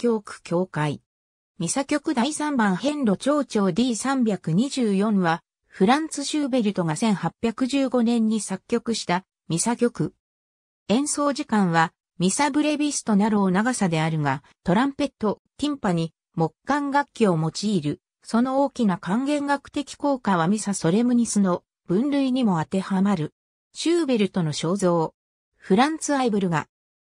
教区教会。ミサ局第3番ン路町長 D324 は、フランツ・シューベルトが1815年に作曲したミサ曲。演奏時間は、ミサブレビストなろう長さであるが、トランペット、ティンパに木管楽器を用いる。その大きな還元学的効果はミサ・ソレムニスの分類にも当てはまる。シューベルトの肖像。フランツ・アイブルが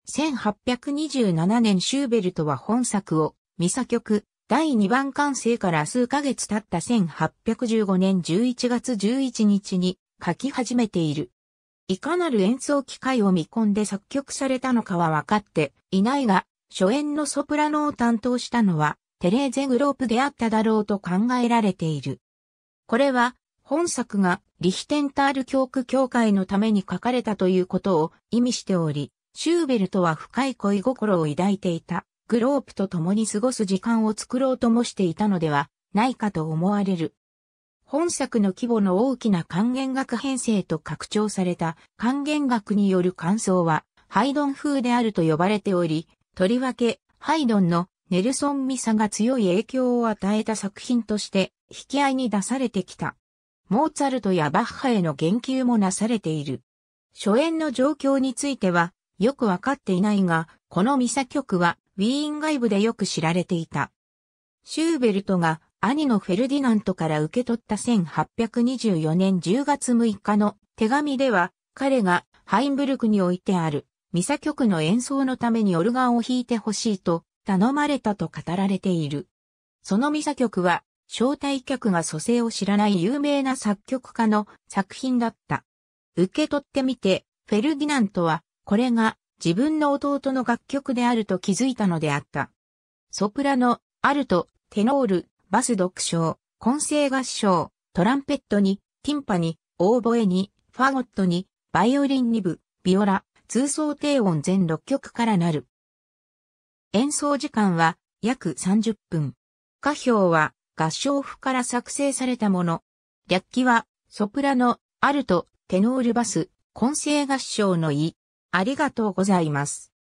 1827年シューベルトは本作を、ミサ曲、第2番完成から数ヶ月経った1815年11月11日に書き始めている。いかなる演奏機会を見込んで作曲されたのかは分かっていないが、初演のソプラノを担当したのはテレーゼグロープであっただろうと考えられている。これは本作がリヒテンタール教区協会のために書かれたということを意味しており、シューベルトは深い恋心を抱いていた、グロープと共に過ごす時間を作ろうともしていたのではないかと思われる。本作の規模の大きな還元学編成と拡張された還元学による感想は、ハイドン風であると呼ばれており、とりわけ、ハイドンのネルソン・ミサが強い影響を与えた作品として引き合いに出されてきた。モーツァルトやバッハへの言及もなされている。初演の状況については、よくわかっていないが、このミサ曲はウィーン外部でよく知られていた。シューベルトが兄のフェルディナントから受け取った1824年10月6日の手紙では、彼がハインブルクにおいてあるミサ曲の演奏のためにオルガンを弾いてほしいと頼まれたと語られている。そのミサ曲は招待客が蘇生を知らない有名な作曲家の作品だった。受け取ってみて、フェルディナントはこれが自分の弟の楽曲であると気づいたのであった。ソプラノ、アルト、テノール、バス独唱、混声合唱、トランペットに、ティンパに、オーボエに、ファゴットに、バイオリン2部、ビオラ、通奏低音全6曲からなる。演奏時間は約30分。歌表は合唱譜から作成されたもの。略記はソプラノ、アルト、テノールバス、混声合唱の意。ありがとうございます。